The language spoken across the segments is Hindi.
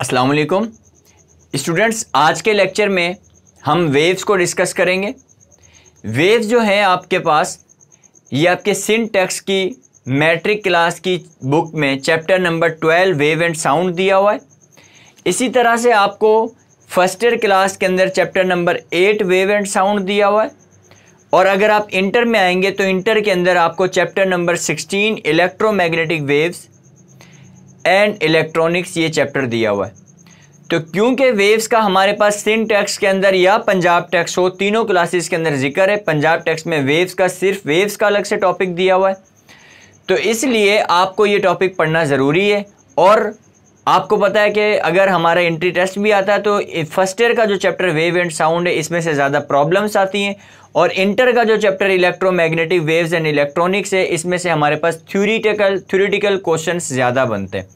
अस्सलाम वालेकुम स्टूडेंट्स आज के लेक्चर में हम वेव्स को डिस्कस करेंगे वेव्स जो हैं आपके पास ये आपके सिंटेक्स की मैट्रिक क्लास की बुक में chapter number twelve wave and sound दिया हुआ है इसी तरह से आपको फर्स्ट ईयर क्लास के अंदर chapter number eight wave and sound दिया हुआ है और अगर आप इंटर में आएंगे तो इंटर के अंदर आपको chapter number sixteen electromagnetic waves and electronics ये चैप्टर दिया हुआ है तो क्योंकि वेव्स का हमारे पास सिंध टैक्स के अंदर या पंजाब टैक्स हो तीनों क्लासेस के अंदर जिक्र है पंजाब टैक्स में वेव्स का सिर्फ वेव्स का अलग से टॉपिक दिया हुआ है तो इसलिए आपको ये टॉपिक पढ़ना ज़रूरी है और आपको पता है कि अगर हमारा एंट्री टेस्ट भी आता है तो फर्स्ट ईयर का जो चैप्टर वेव एंड साउंड है इसमें से ज़्यादा प्रॉब्लम्स आती हैं और इंटर का जो chapter electromagnetic waves and electronics है इसमें से हमारे पास थ्यूरीटिकल थ्यूरिटिकल क्वेश्चन ज़्यादा बनते हैं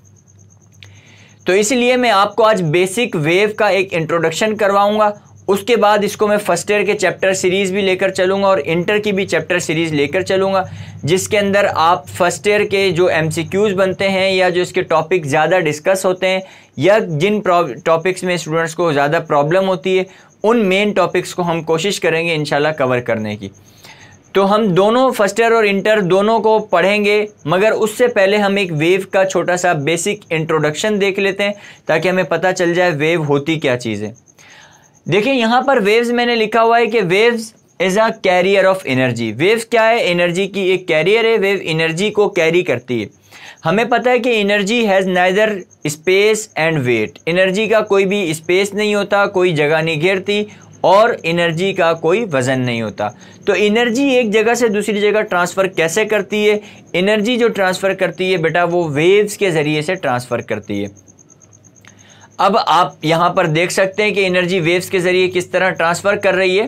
तो इसलिए मैं आपको आज बेसिक वेव का एक इंट्रोडक्शन करवाऊंगा उसके बाद इसको मैं फर्स्ट ईयर के चैप्टर सीरीज़ भी लेकर चलूँगा और इंटर की भी चैप्टर सीरीज़ लेकर चलूँगा जिसके अंदर आप फर्स्ट ईयर के जो एम बनते हैं या जो इसके टॉपिक ज़्यादा डिस्कस होते हैं या जिन टॉपिक्स में स्टूडेंट्स को ज़्यादा प्रॉब्लम होती है उन मेन टॉपिक्स को हम कोशिश करेंगे इन कवर करने की तो हम दोनों फर्स्ट ईयर और इंटर दोनों को पढ़ेंगे मगर उससे पहले हम एक वेव का छोटा सा बेसिक इंट्रोडक्शन देख लेते हैं ताकि हमें पता चल जाए वेव होती क्या चीज़ है देखिए यहाँ पर वेव्स मैंने लिखा हुआ है कि waves is a carrier of energy waves क्या है एनर्जी की एक कैरियर है वेव एनर्जी को कैरी करती है हमें पता है कि energy has neither space and weight energy का कोई भी स्पेस नहीं होता कोई जगह नहीं घेरती और एनर्जी का कोई वज़न नहीं होता तो एनर्जी एक जगह से दूसरी जगह ट्रांसफ़र कैसे करती है एनर्जी जो ट्रांसफ़र करती है बेटा वो वेव्स के ज़रिए से ट्रांसफ़र करती है अब आप यहाँ पर देख सकते हैं कि एनर्जी वेव्स के ज़रिए किस तरह ट्रांसफ़र कर रही है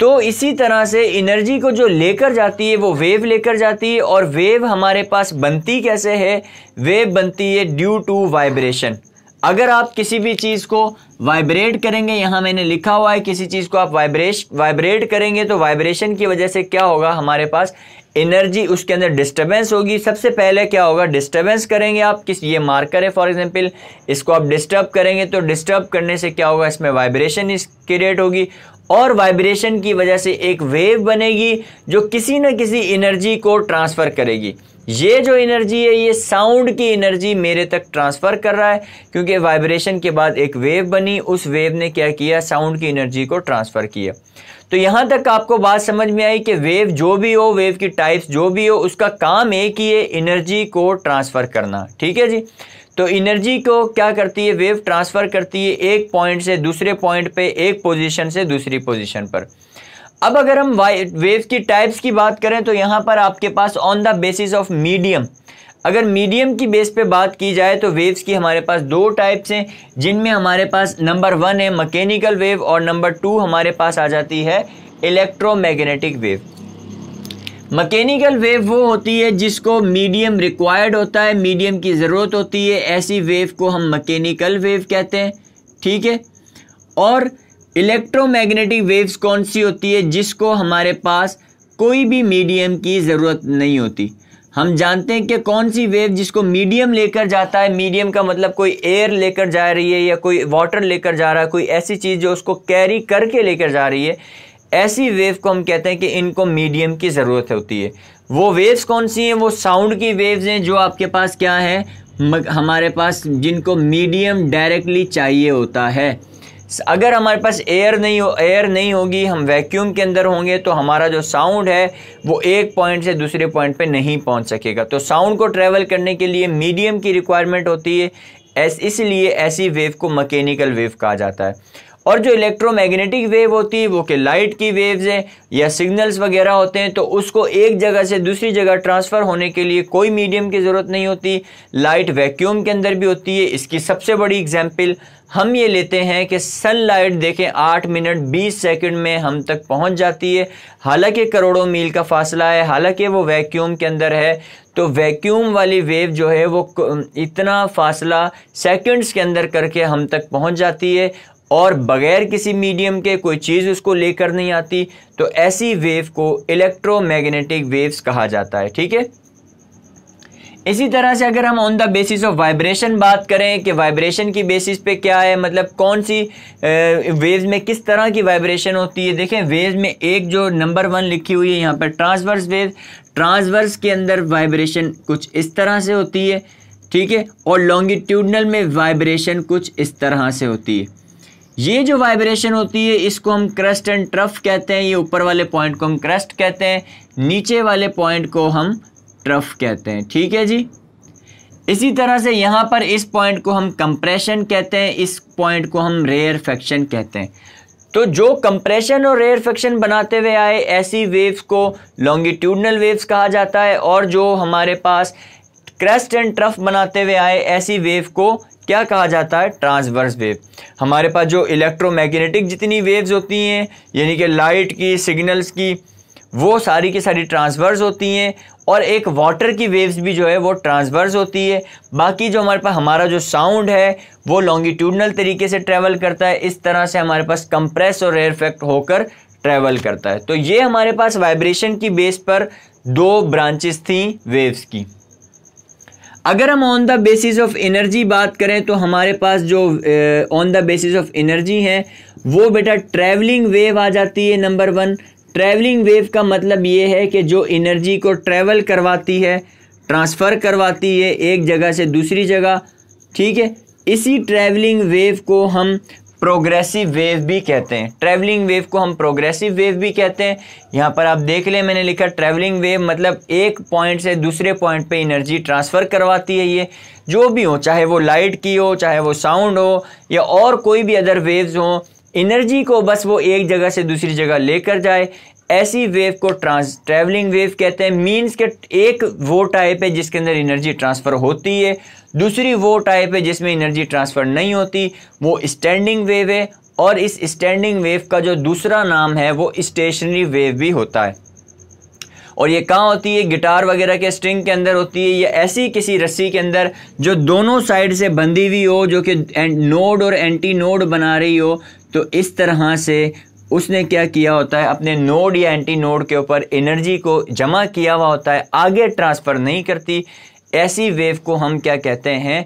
तो इसी तरह से एनर्जी को जो लेकर जाती है वो वेव लेकर जाती है और वेव हमारे पास बनती कैसे है वेव बनती है ड्यू टू वाइब्रेशन अगर आप किसी भी चीज़ को वाइब्रेट करेंगे यहाँ मैंने लिखा हुआ है किसी चीज़ को आप वाइब्रेश वाइब्रेट करेंगे तो वाइब्रेशन की वजह से क्या होगा हमारे पास एनर्जी उसके अंदर डिस्टर्बेंस होगी सबसे पहले क्या होगा डिस्टर्बेंस करेंगे आप किस ये मार्कर है फॉर एग्जांपल इसको आप डिस्टर्ब करेंगे तो डिस्टर्ब करने से क्या होगा इसमें वाइब्रेशन इस क्रिएट होगी और वाइब्रेशन की वजह से एक वेव बनेगी जो किसी न किसी एनर्जी को ट्रांसफ़र करेगी ये जो एनर्जी है ये साउंड की एनर्जी मेरे तक ट्रांसफ़र कर रहा है क्योंकि वाइब्रेशन के बाद एक वेव बनी उस वेव ने क्या किया साउंड की एनर्जी को ट्रांसफ़र किया तो यहां तक आपको बात समझ में आई कि वेव जो भी हो वेव की टाइप्स जो भी हो उसका काम एक ही है एनर्जी को ट्रांसफ़र करना ठीक है जी तो एनर्जी को क्या करती है वेव ट्रांसफ़र करती है एक पॉइंट से दूसरे पॉइंट पे एक पोजीशन से दूसरी पोजीशन पर अब अगर हम वेव की टाइप्स की बात करें तो यहां पर आपके पास on the basis of medium अगर मीडियम की बेस पे बात की जाए तो वेव्स की हमारे पास दो टाइप्स हैं जिनमें हमारे पास नंबर वन है मकैनिकल वेव और नंबर टू हमारे पास आ जाती है इलेक्ट्रोमैग्नेटिक वेव मकैनिकल वेव वो होती है जिसको मीडियम रिक्वायर्ड होता है मीडियम की ज़रूरत होती है ऐसी वेव को हम मकैनिकल वेव कहते हैं ठीक है और इलेक्ट्रोमैग्नेटिक वेव्स कौन सी होती है जिसको हमारे पास कोई भी मीडियम की ज़रूरत नहीं होती हम जानते हैं कि कौन सी वेव जिसको मीडियम लेकर जाता है मीडियम का मतलब कोई एयर लेकर जा रही है या कोई वाटर लेकर जा रहा है कोई ऐसी चीज़ जो उसको कैरी करके लेकर जा रही है ऐसी वेव को हम कहते हैं कि इनको मीडियम की ज़रूरत होती है वो वेव्स कौन सी हैं वो साउंड की वेव्स हैं जो आपके पास क्या है हमारे पास जिनको मीडियम डायरेक्टली चाहिए होता है अगर हमारे पास एयर नहीं हो एयर नहीं होगी हम वैक्यूम के अंदर होंगे तो हमारा जो साउंड है वो एक पॉइंट से दूसरे पॉइंट पे नहीं पहुंच सकेगा तो साउंड को ट्रैवल करने के लिए मीडियम की रिक्वायरमेंट होती है ऐस इसलिए ऐसी वेव को मकैनिकल वेव कहा जाता है और जो इलेक्ट्रोमैग्नेटिक वेव होती है वो कि लाइट की वेव्स हैं या सिग्नल्स वगैरह होते हैं तो उसको एक जगह से दूसरी जगह ट्रांसफ़र होने के लिए कोई मीडियम की ज़रूरत नहीं होती लाइट वैक्यूम के अंदर भी होती है इसकी सबसे बड़ी एग्जाम्पल हम ये लेते हैं कि सन लाइट देखें आठ मिनट बीस सेकंड में हम तक पहुंच जाती है हालांकि करोड़ों मील का फासला है हालांकि वो वैक्यूम के अंदर है तो वैक्यूम वाली वेव जो है वो इतना फासला सेकंड्स के अंदर करके हम तक पहुंच जाती है और बगैर किसी मीडियम के कोई चीज़ उसको लेकर नहीं आती तो ऐसी वेव को इलेक्ट्रोमैग्नेटिक वेव्स कहा जाता है ठीक है इसी तरह से अगर हम on the basis of vibration बात करें कि वाइब्रेशन की बेसिस पे क्या है मतलब कौन सी वेव्स में किस तरह की वाइब्रेशन होती है देखें वेव्स में एक जो नंबर वन लिखी हुई है यहाँ पर ट्रांसवर्स वेव ट्रांसवर्स के अंदर वाइब्रेशन कुछ इस तरह से होती है ठीक है और लॉन्गिट्यूडनल में वाइब्रेशन कुछ इस तरह से होती है ये जो वाइब्रेशन होती है इसको हम क्रस्ट एंड ट्रफ कहते हैं ये ऊपर वाले पॉइंट को हम क्रस्ट कहते हैं नीचे वाले पॉइंट को हम ट्रफ कहते हैं ठीक है जी इसी तरह से यहाँ पर इस पॉइंट को हम कंप्रेशन कहते हैं इस पॉइंट को हम रेयर फैक्शन कहते हैं तो जो कंप्रेशन और रेयर फैक्शन बनाते हुए आए ऐसी वेव्स को लॉन्गिट्यूडनल वेव्स कहा जाता है और जो हमारे पास क्रस्ट एंड ट्रफ बनाते हुए आए ऐसी वेव को क्या कहा जाता है ट्रांसवर्स वेव हमारे पास जो इलेक्ट्रोमैग्नेटिक जितनी वेव्स होती हैं यानी कि लाइट की सिग्नल्स की वो सारी की सारी ट्रांसवर्स होती हैं और एक वाटर की वेव्स भी जो है वो ट्रांसवर्स होती है बाकी जो हमारे पास हमारा जो साउंड है वो लॉन्गिट्यूडनल तरीके से ट्रैवल करता है इस तरह से हमारे पास कंप्रेस और एयरफेक्ट होकर ट्रैवल करता है तो ये हमारे पास वाइब्रेशन की बेस पर दो ब्रांचेस थी वेव्स की अगर हम on the basis of energy बात करें तो हमारे पास जो on the basis of energy है वो बेटा ट्रैवलिंग वेव आ जाती है नंबर वन ट्रैवलिंग वेव का मतलब ये है कि जो एनर्जी को ट्रैवल करवाती है ट्रांसफ़र करवाती है एक जगह से दूसरी जगह ठीक है इसी ट्रैवलिंग वेव को हम प्रोग्रेसिव वेव भी कहते हैं ट्रैवलिंग वेव को हम प्रोग्रेसिव वेव भी कहते हैं यहाँ पर आप देख लें मैंने लिखा ट्रैवलिंग वेव मतलब एक पॉइंट से दूसरे पॉइंट पे एनर्जी ट्रांसफ़र करवाती है ये जो भी हो चाहे वो लाइट की हो चाहे वो साउंड हो या और कोई भी अदर वेव्स हों एनर्जी को बस वो एक जगह से दूसरी जगह लेकर जाए ऐसी वेव को ट्रांस ट्रैवलिंग वेव कहते हैं मीन्स के एक वो टाइप है जिसके अंदर एनर्जी ट्रांसफ़र होती है दूसरी वो टाइप है जिसमें एनर्जी ट्रांसफ़र नहीं होती वो स्टैंडिंग वेव है और इस स्टैंडिंग वेव का जो दूसरा नाम है वो स्टेशनरी वेव भी होता है और ये कहाँ होती है गिटार वगैरह के स्ट्रिंग के अंदर होती है या ऐसी किसी रस्सी के अंदर जो दोनों साइड से बंधी हुई हो जो कि नोड और एंटी नोड बना रही हो तो इस तरह से उसने क्या किया होता है अपने नोड या एंटी नोड के ऊपर एनर्जी को जमा किया हुआ होता है आगे ट्रांसफ़र नहीं करती ऐसी वेव को हम क्या कहते हैं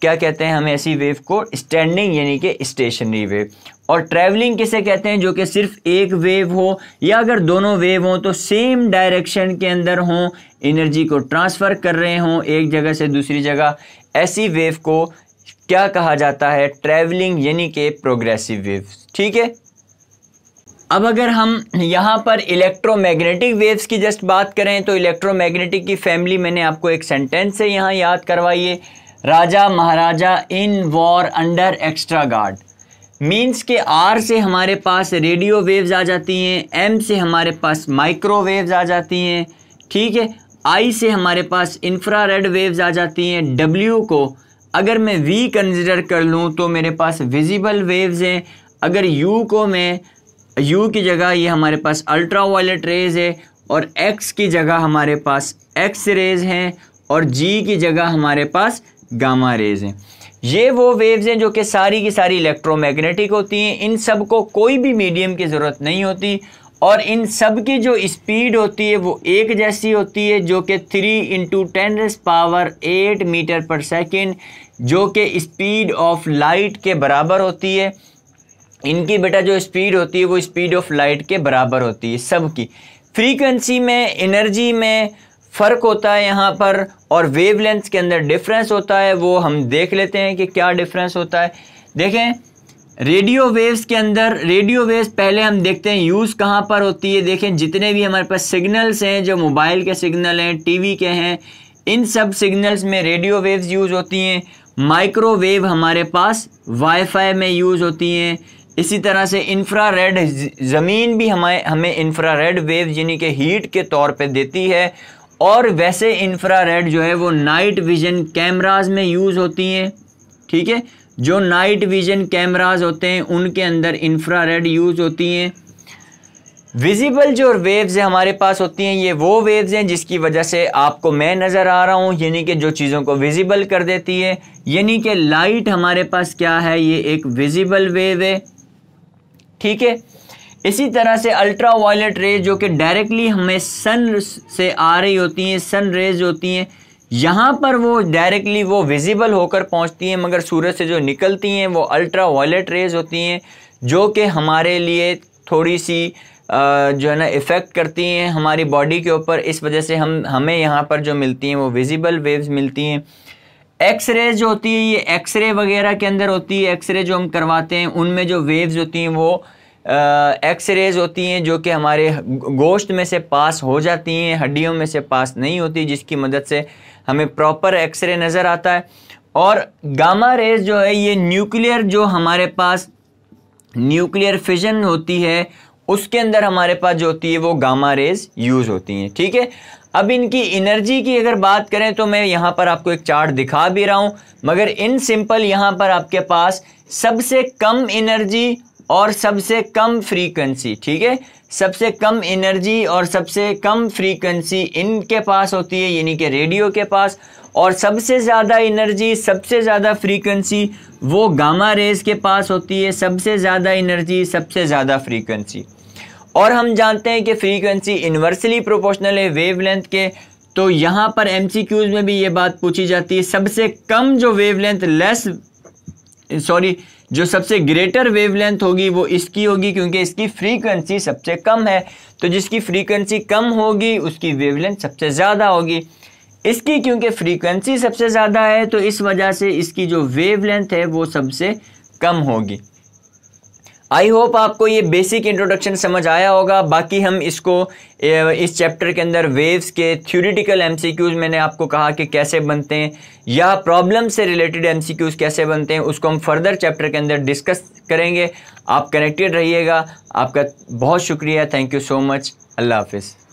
क्या कहते हैं हम ऐसी वेव को स्टैंडिंग यानी कि स्टेशनरी वेव और ट्रैवलिंग किसे कहते हैं जो कि सिर्फ एक वेव हो या अगर दोनों वेव हों तो सेम डायरेक्शन के अंदर हों एनर्जी को ट्रांसफ़र कर रहे हों एक जगह से दूसरी जगह ऐसी वेव को क्या कहा जाता है ट्रैवलिंग यानी कि प्रोग्रेसिव वेव ठीक है अब अगर हम यहाँ पर इलेक्ट्रोमैग्नेटिक वेव्स की जस्ट बात करें तो इलेक्ट्रोमैग्नेटिक की फैमिली मैंने आपको एक सेंटेंस से यहाँ याद करवाई है राजा महाराजा in war under extra guard means के आर से हमारे पास रेडियो वेव्स आ जाती हैं एम से हमारे पास माइक्रोवेव्स आ जाती हैं ठीक है आई से हमारे पास इंफ्रा रेड वेव्स आ जाती हैं डब्ल्यू को अगर मैं वी कंसिडर कर लूँ तो मेरे पास विजिबल वेव्स हैं अगर यू को मैं यू की जगह ये हमारे पास अल्ट्रा वायलेट रेज है और एक्स की जगह हमारे पास एक्स रेज हैं और जी की जगह हमारे पास गामा रेज हैं ये वो वेव्स हैं जो कि सारी की सारी इलेक्ट्रोमैग्नेटिक होती हैं इन सब को कोई भी मीडियम की ज़रूरत नहीं होती और इन सब की जो स्पीड होती है वो एक जैसी होती है जो कि three into ten power eight metre per second जो कि स्पीड ऑफ लाइट के बराबर होती है इनकी बेटा जो स्पीड होती है वो स्पीड ऑफ लाइट के बराबर होती है सबकी फ्रीक्वेंसी में एनर्जी में फ़र्क होता है यहाँ पर और वेवलेंथ के अंदर डिफरेंस होता है वो हम देख लेते हैं कि क्या डिफरेंस होता है देखें रेडियो वेव्स के अंदर रेडियो वेव्स पहले हम देखते हैं यूज़ कहाँ पर होती है देखें जितने भी हमारे पास सिग्नल्स हैं जो मोबाइल के सिग्नल हैं टीवी के हैं इन सब सिग्नल्स में रेडियो वेव्स यूज़ होती हैं माइक्रोवेव हमारे पास वाईफाई में यूज़ होती हैं इसी तरह से रेड ज़मीन भी हमें हमें रेड वेव यानी कि हीट के तौर पे देती है और वैसे इंफ्रा रेड जो है वो नाइट विजन कैमराज में यूज़ होती हैं ठीक है जो नाइट विजन कैमराज होते हैं उनके अंदर इंफ्रा रेड यूज़ होती हैं विजिबल जो वेव्स हैं हमारे पास होती हैं ये वो वेव्स हैं जिसकी वजह से आपको मैं नज़र आ रहा हूँ यानी कि जो चीज़ों को विजिबल कर देती है यानी कि लाइट हमारे पास क्या है ये एक विजिबल वेव है ठीक है इसी तरह से अल्ट्रा वायलेट रेज जो कि डायरेक्टली हमें सन से आ रही होती हैं सन रेज होती हैं यहाँ पर वो डायरेक्टली वो विजिबल होकर पहुँचती हैं मगर सूरज से जो निकलती हैं वो अल्ट्रा वायलेट रेज होती हैं जो कि हमारे लिए थोड़ी सी जो है ना इफ़ेक्ट करती हैं हमारी बॉडी के ऊपर इस वजह से हम हमें यहाँ पर जो मिलती हैं वो विजिबल वेव्स मिलती हैं रे जो होती है ये एक्सरे वगैरह के अंदर होती है एक्सरे जो हम करवाते हैं उनमें जो वेव्स होती हैं वो एक्स रेज होती हैं जो कि हमारे गोश्त में से पास हो जाती हैं हड्डियों में से पास नहीं होती जिसकी मदद से हमें प्रॉपर एक्सरे नज़र आता है और गामा रेज जो है ये न्यूक्लियर जो हमारे पास न्यूक्लियर फिजन होती है उसके अंदर हमारे पास जो होती है वो गामा रेज यूज़ होती हैं ठीक है अब इनकी एनर्जी की अगर बात करें तो मैं यहाँ पर आपको एक चार्ट दिखा भी रहा हूँ मगर इन सिंपल यहाँ पर आपके पास सबसे कम एनर्जी और सबसे कम फ्रीक्वेंसी ठीक है सबसे कम एनर्जी और सबसे कम फ्रीक्वेंसी इनके पास होती है यानी कि रेडियो के पास और सबसे ज़्यादा एनर्जी सबसे ज़्यादा फ्रीक्वेंसी वो गामा रेज के पास होती है सबसे ज़्यादा एनर्जी सबसे ज़्यादा फ्रीक्वेंसी और हम जानते हैं कि फ्रीक्वेंसी इन्वर्सली प्रोपोर्शनल है वेवलेंथ के तो यहाँ पर एम में भी ये बात पूछी जाती है सबसे कम जो वेवलेंथ लेस सॉरी जो सबसे ग्रेटर वेवलेंथ होगी वो इसकी होगी क्योंकि इसकी फ्रीक्वेंसी सबसे कम है तो जिसकी फ्रीक्वेंसी कम होगी उसकी वेवलेंथ सबसे ज़्यादा होगी इसकी क्योंकि फ्रीक्वेंसी सबसे ज़्यादा है तो इस वजह से इसकी जो वेवलेंथ है वो सबसे कम होगी आई होप आपको ये बेसिक इंट्रोडक्शन समझ आया होगा बाकी हम इसको इस चैप्टर के अंदर वेव्स के थ्योरिटिकल एमसीक्यूज मैंने आपको कहा कि कैसे बनते हैं या प्रॉब्लम से रिलेटेड एमसीक्यूज कैसे बनते हैं उसको हम फर्दर चैप्टर के अंदर डिस्कस करेंगे आप कनेक्टेड रहिएगा आपका बहुत शुक्रिया थैंक यू सो मच अल्लाह हाफिज़